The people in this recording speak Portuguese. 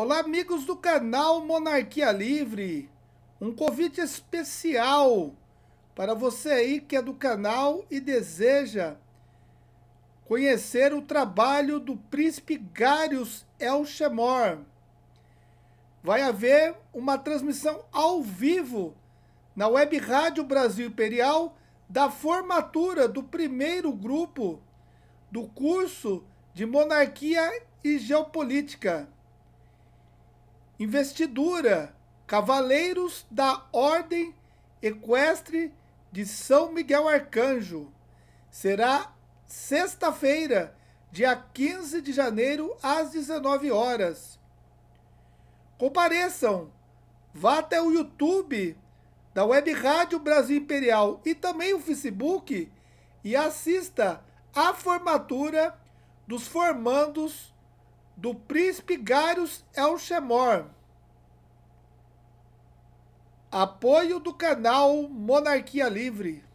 Olá, amigos do canal Monarquia Livre. Um convite especial para você aí que é do canal e deseja conhecer o trabalho do príncipe Garius Elchemor. Vai haver uma transmissão ao vivo na Web Rádio Brasil Imperial da formatura do primeiro grupo do curso de Monarquia e Geopolítica. Investidura Cavaleiros da Ordem Equestre de São Miguel Arcanjo. Será sexta-feira, dia 15 de janeiro, às 19 horas. Compareçam. Vá até o YouTube da Web Rádio Brasil Imperial e também o Facebook e assista à formatura dos formandos do príncipe Garus Elchemor. Apoio do canal Monarquia Livre.